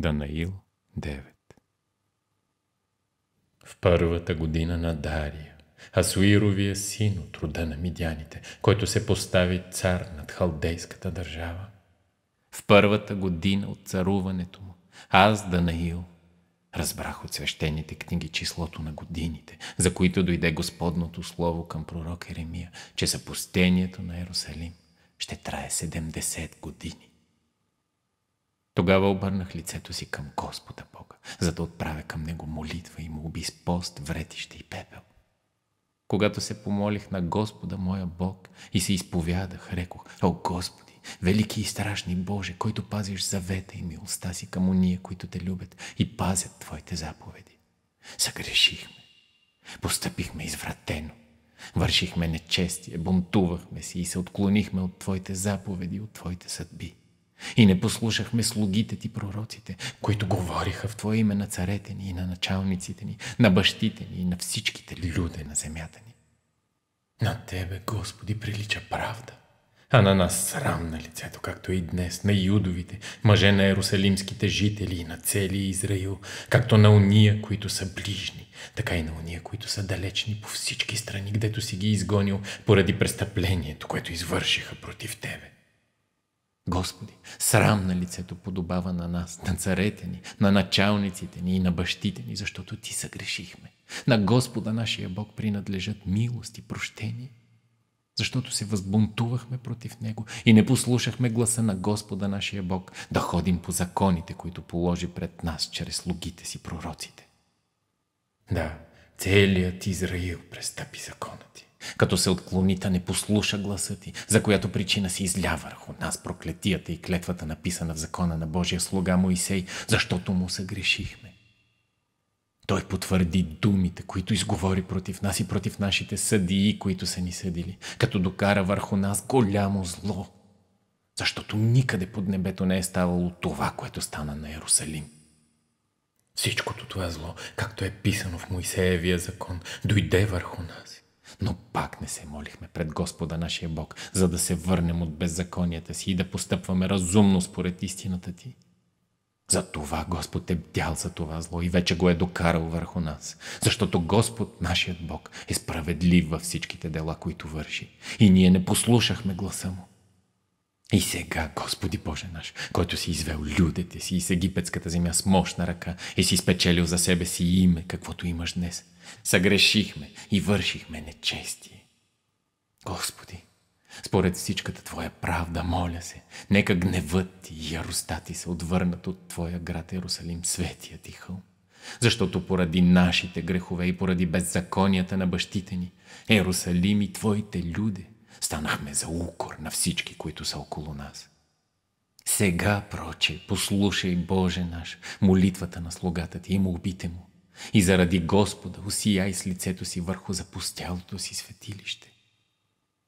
Данаил 9 В първата година на Дария, Асуировия син от рода на Мидяните, който се постави цар над халдейската държава, в първата година от царуването му, аз, Данаил, разбрах от свещените книги числото на годините, за които дойде Господното Слово към пророк Еремия, че запустението на Ерусалим ще трае 70 години. Тогава обърнах лицето си към Господа Бога, за да отправя към Него молитва и му с пост, вретище и пепел. Когато се помолих на Господа моя Бог и се изповядах, рекох, О Господи, велики и страшни Боже, който пазиш завета и милостта си към уния, които те любят и пазят Твоите заповеди. Съгрешихме. Постъпихме извратено. Вършихме нечестие, бунтувахме си и се отклонихме от Твоите заповеди, и от Твоите съдби. И не послушахме слугите ти, пророците, които говориха в Твое име на царете ни и на началниците ни, на бащите ни и на всичките люди на земята ни. На Тебе, Господи, прилича правда, а на нас срам на лицето, както и днес, на юдовите, мъже на ерусалимските жители и на целия Израил, както на уния, които са ближни, така и на уния, които са далечни по всички страни, гдето си ги изгонил поради престъплението, което извършиха против Тебе. Господи, срам на лицето подобава на нас, на царете ни, на началниците ни и на бащите ни, защото ти съгрешихме. На Господа нашия Бог принадлежат милост и прощение, защото се възбунтувахме против Него и не послушахме гласа на Господа нашия Бог да ходим по законите, които положи пред нас чрез слугите си пророците. Да, целият Израил престъпи закона ти. Като се отклони, та не послуша гласа ти, за която причина си изля върху нас проклетията и клетвата написана в закона на Божия слуга Моисей, защото му съгрешихме. Той потвърди думите, които изговори против нас и против нашите съдии, които са ни съдили, като докара върху нас голямо зло, защото никъде под небето не е ставало това, което стана на Иерусалим. Всичкото това зло, както е писано в Моисеевия закон, дойде върху нас. Но пак не се молихме пред Господа нашия Бог, за да се върнем от беззаконията си и да постъпваме разумно според истината ти. Затова Господ е бдял за това зло и вече го е докарал върху нас. Защото Господ, нашият Бог, е справедлив във всичките дела, които върши. И ние не послушахме гласа му. И сега, Господи Боже наш, който си извел людите си из египетската земя с мощна ръка и си спечелил за себе си име, каквото имаш днес, Съгрешихме и вършихме нечестие. Господи, според всичката Твоя правда, моля се, нека гневът ти и яростта ти се отвърнат от Твоя град Иерусалим, светия ти хълм. Защото поради нашите грехове и поради беззаконията на бащите ни, Иерусалим и Твоите люди, станахме за укор на всички, които са около нас. Сега, проче, послушай, Боже наш, молитвата на слугата ти и молбите му, и заради Господа усияй с лицето си върху запустялото си светилище.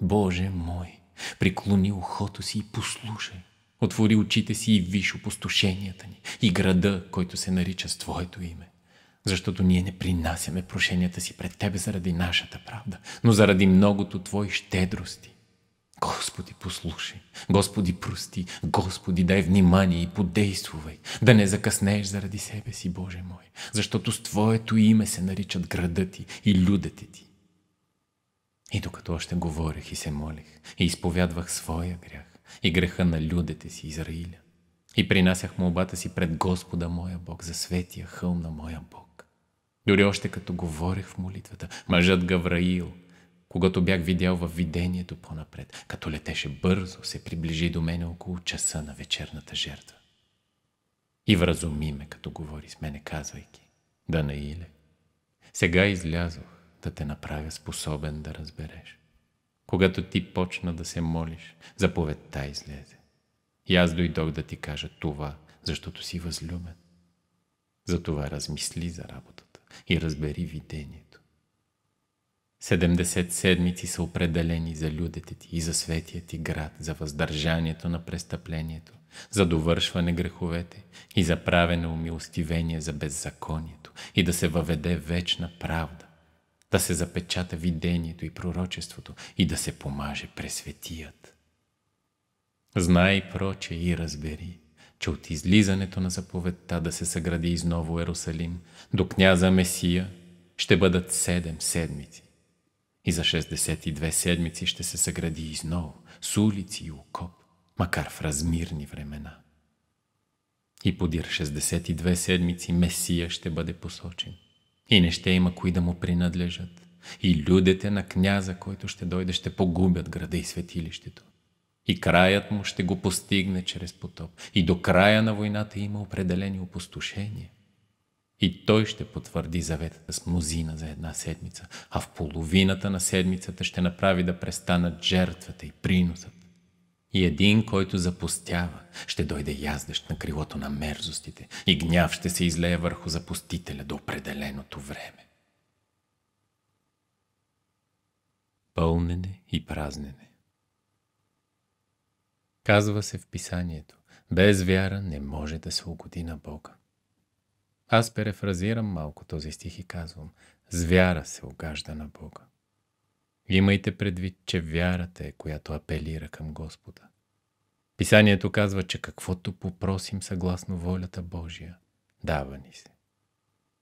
Боже мой, приклони ухото си и послушай. Отвори очите си и виж опустошенията ни и града, който се нарича с Твоето име. Защото ние не принасяме прошенията си пред Тебе заради нашата правда, но заради многото Твои щедрости. Господи, послушай. Господи, прости. Господи, дай внимание и подействувай. Да не закъснееш заради себе си, Боже мой. Защото с Твоето име се наричат града ти и людете ти. И докато още говорех и се молих, и изповядвах своя грях, и греха на людете си Израиля, и принасях молбата си пред Господа моя Бог за светия хълм на моя Бог. Дори още като говорех в молитвата, мъжът Гавраил – когато бях видял във видението по-напред, като летеше бързо, се приближи до мене около часа на вечерната жертва. И вразуми ме, като говори с мене, казвайки, да не иле, сега излязох да те направя способен да разбереш. Когато ти почна да се молиш, заповедта излезе. И аз дойдох да ти кажа това, защото си възлюбен. Затова размисли за работата и разбери видението. 70 седмици са определени за людите ти и за светия ти град, за въздържанието на престъплението, за довършване греховете и за правене умилостивение за беззаконието и да се въведе вечна правда, да се запечата видението и пророчеството и да се помаже пресветият. Знай проче и разбери, че от излизането на заповедта да се съгради изново Ерусалим до княза Месия ще бъдат седем седмици и за 62 седмици ще се съгради изново, с улици и окоп, макар в размирни времена. И подир 62 седмици Месия ще бъде посочен. И не ще има кои да му принадлежат. И людите на княза, който ще дойде, ще погубят града и светилището. И краят му ще го постигне чрез потоп. И до края на войната има определени опустошения. И той ще потвърди заветата с мнозина за една седмица, а в половината на седмицата ще направи да престанат жертвата и приносът. И един, който запустява, ще дойде яздещ на крилото на мерзостите и гняв ще се излее върху запустителя до определеното време. Пълнене и празнене Казва се в писанието, без вяра не може да се угоди на Бога. Аз перефразирам малко този стих и казвам, с вяра се огажда на Бога. Имайте предвид, че вярата е, която апелира към Господа. Писанието казва, че каквото попросим съгласно волята Божия, дава ни се.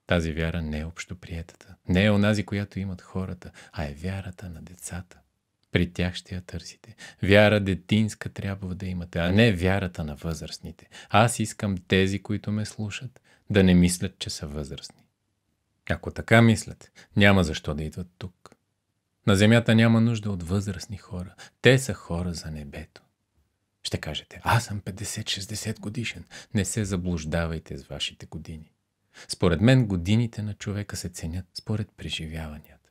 Тази вяра не е общоприетата, не е онази, която имат хората, а е вярата на децата. При тях ще я търсите. Вяра детинска трябва да имате, а не вярата на възрастните. Аз искам тези, които ме слушат, да не мислят, че са възрастни. Ако така мислят, няма защо да идват тук. На земята няма нужда от възрастни хора. Те са хора за небето. Ще кажете, аз съм 50-60 годишен. Не се заблуждавайте с вашите години. Според мен годините на човека се ценят според преживяванията.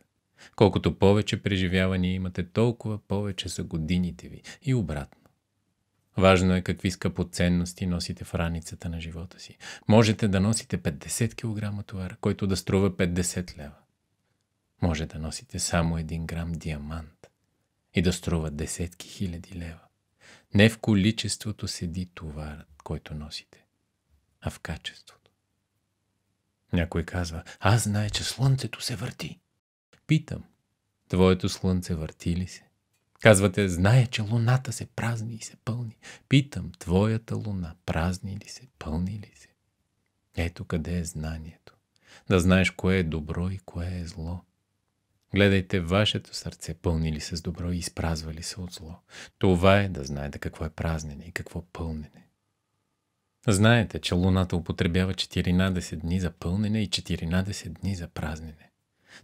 Колкото повече преживявания имате, толкова повече са годините ви и обратно. Важно е какви скъпоценности носите в раницата на живота си. Можете да носите 50 кг товар, който да струва 50 лева. Може да носите само 1 грам диамант и да струва десетки хиляди лева. Не в количеството седи товарът, който носите, а в качеството. Някой казва, аз знае, че слънцето се върти. Питам, твоето слънце върти ли се? Казвате, знае, че луната се празни и се пълни. Питам, твоята луна празни ли се, пълни ли се? Ето къде е знанието. Да знаеш кое е добро и кое е зло. Гледайте вашето сърце, пълни ли се с добро и изпразва ли се от зло. Това е да знаете какво е празнене и какво пълнене. Знаете, че луната употребява 14 дни за пълнене и 14 дни за празнене.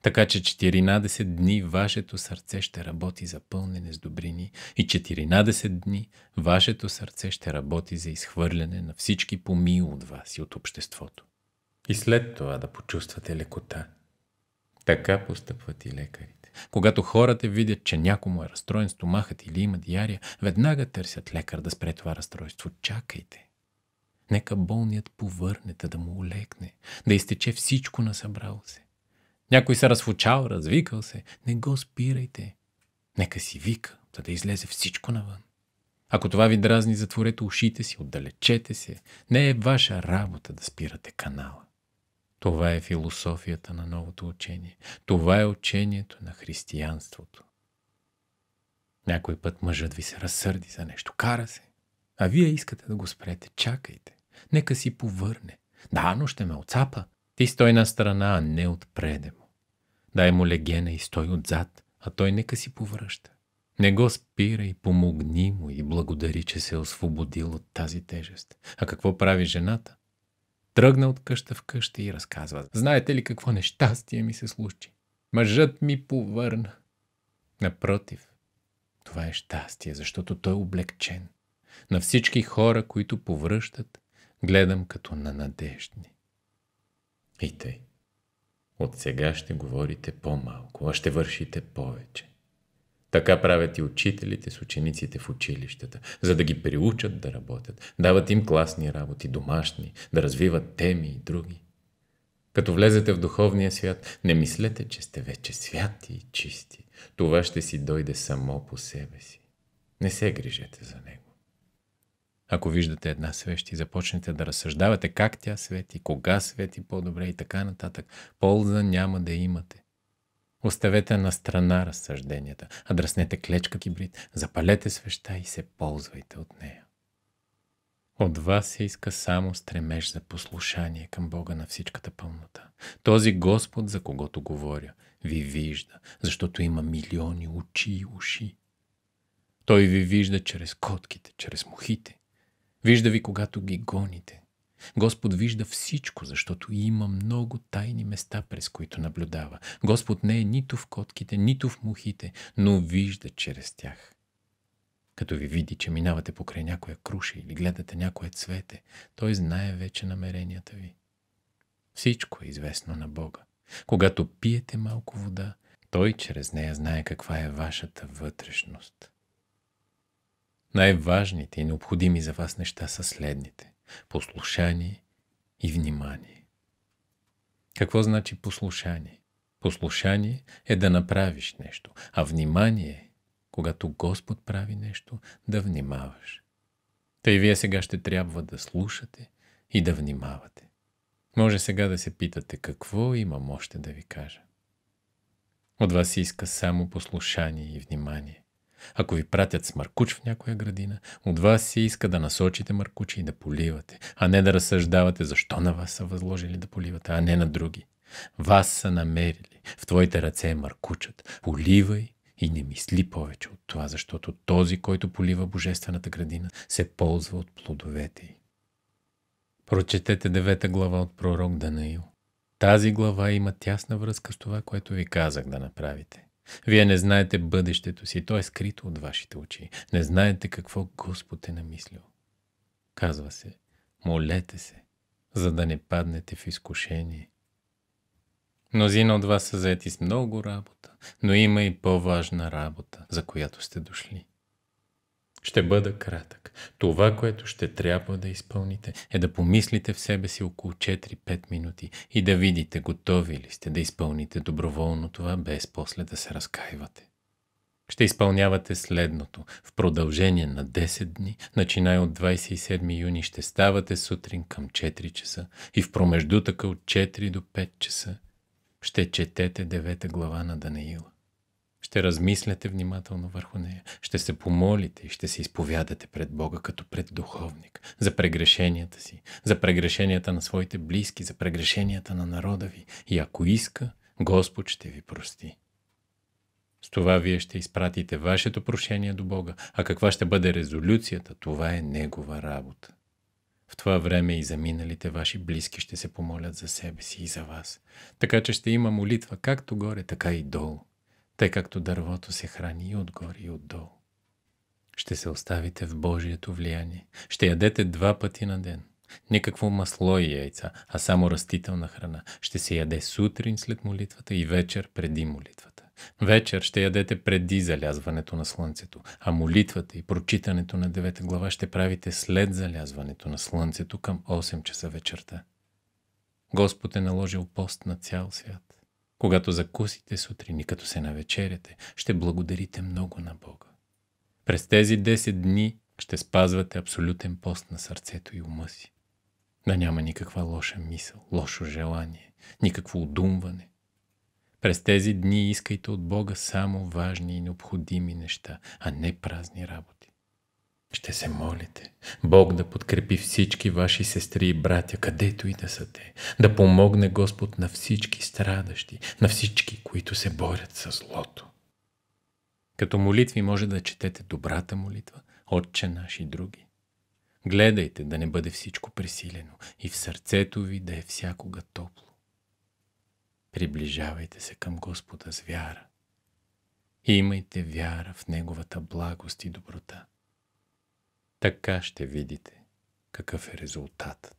Така че 14 дни вашето сърце ще работи за пълнене с добрини и 14 дни вашето сърце ще работи за изхвърляне на всички помил от вас и от обществото. И след това да почувствате лекота. Така постъпват и лекарите. Когато хората видят, че някому е разстроен стомахът или има диария, веднага търсят лекар да спре това разстройство. Чакайте. Нека болният повърнете да му олекне, да изтече всичко на събрал се. Някой се разфучал, развикал се. Не го спирайте. Нека си вика, за да излезе всичко навън. Ако това ви дразни, затворете ушите си, отдалечете се. Не е ваша работа да спирате канала. Това е философията на новото учение. Това е учението на християнството. Някой път мъжът ви се разсърди за нещо, кара се. А вие искате да го спрете, чакайте. Нека си повърне. Да, но ще ме отцапа. Ти стой на страна, а не отпреде му. Дай му легена и стой отзад, а той нека си повръща. Не го спира и помогни му и благодари, че се е освободил от тази тежест. А какво прави жената? Тръгна от къща в къща и разказва. Знаете ли какво нещастие ми се случи? Мъжът ми повърна. Напротив, това е щастие, защото той е облегчен. На всички хора, които повръщат, гледам като на надеждни. И тъй. От сега ще говорите по-малко, а ще вършите повече. Така правят и учителите с учениците в училищата, за да ги приучат да работят. Дават им класни работи, домашни, да развиват теми и други. Като влезете в духовния свят, не мислете, че сте вече святи и чисти. Това ще си дойде само по себе си. Не се грижете за него. Ако виждате една свещ и започнете да разсъждавате как тя свети, кога свети по-добре и така нататък, полза няма да имате. Оставете на страна разсъжденията, а дръснете клечка кибрид, запалете свеща и се ползвайте от нея. От вас се иска само стремеж за послушание към Бога на всичката пълнота. Този Господ, за когото говоря, ви вижда, защото има милиони очи и уши. Той ви вижда чрез котките, чрез мухите, Вижда ви, когато ги гоните. Господ вижда всичко, защото има много тайни места, през които наблюдава. Господ не е нито в котките, нито в мухите, но вижда чрез тях. Като ви види, че минавате покрай някоя круша или гледате някое цвете, той знае вече намеренията ви. Всичко е известно на Бога. Когато пиете малко вода, той чрез нея знае каква е вашата вътрешност. Най-важните и необходими за вас неща са следните – послушание и внимание. Какво значи послушание? Послушание е да направиш нещо, а внимание е, когато Господ прави нещо, да внимаваш. Тъй вие сега ще трябва да слушате и да внимавате. Може сега да се питате какво имам още да ви кажа. От вас иска само послушание и внимание. Ако ви пратят с маркуч в някоя градина, от вас се иска да насочите маркучи и да поливате, а не да разсъждавате защо на вас са възложили да поливате, а не на други. Вас са намерили. В твоите ръце е маркучът. Поливай и не мисли повече от това, защото този, който полива Божествената градина, се ползва от плодовете й. Прочетете девета глава от пророк Данаил. Тази глава има тясна връзка с това, което ви казах да направите. Вие не знаете бъдещето си, то е скрито от вашите очи. Не знаете какво Господ е намислил. Казва се, молете се, за да не паднете в изкушение. Мнозина от вас са заети с много работа, но има и по-важна работа, за която сте дошли. Ще бъда кратък. Това, което ще трябва да изпълните, е да помислите в себе си около 4-5 минути и да видите готови ли сте да изпълните доброволно това, без после да се разкаивате. Ще изпълнявате следното. В продължение на 10 дни, начинай от 27 юни, ще ставате сутрин към 4 часа и в промеждутъка от 4 до 5 часа ще четете 9 глава на Даниила. Ще размисляте внимателно върху нея. Ще се помолите и ще се изповядате пред Бога като пред духовник за прегрешенията си, за прегрешенията на своите близки, за прегрешенията на народа ви. И ако иска, Господ ще ви прости. С това вие ще изпратите вашето прошение до Бога, а каква ще бъде резолюцията, това е Негова работа. В това време и за миналите ваши близки ще се помолят за себе си и за вас. Така че ще има молитва както горе, така и долу тъй както дървото се храни и отгоре и отдолу. Ще се оставите в Божието влияние. Ще ядете два пъти на ден. Никакво масло и яйца, а само растителна храна. Ще се яде сутрин след молитвата и вечер преди молитвата. Вечер ще ядете преди залязването на слънцето, а молитвата и прочитането на девета глава ще правите след залязването на слънцето към 8 часа вечерта. Господ е наложил пост на цял свят. Когато закусите сутрин и като се навечеряте, ще благодарите много на Бога. През тези 10 дни ще спазвате абсолютен пост на сърцето и ума си. Да няма никаква лоша мисъл, лошо желание, никакво удумване. През тези дни искайте от Бога само важни и необходими неща, а не празни работи. Ще се молите Бог да подкрепи всички ваши сестри и братя, където и да са те, да помогне Господ на всички страдащи, на всички, които се борят с злото. Като молитви може да четете добрата молитва, Отче наш и други. Гледайте да не бъде всичко пресилено и в сърцето ви да е всякога топло. Приближавайте се към Господа с вяра. Имайте вяра в Неговата благост и доброта. Така ще видите какъв е резултатът.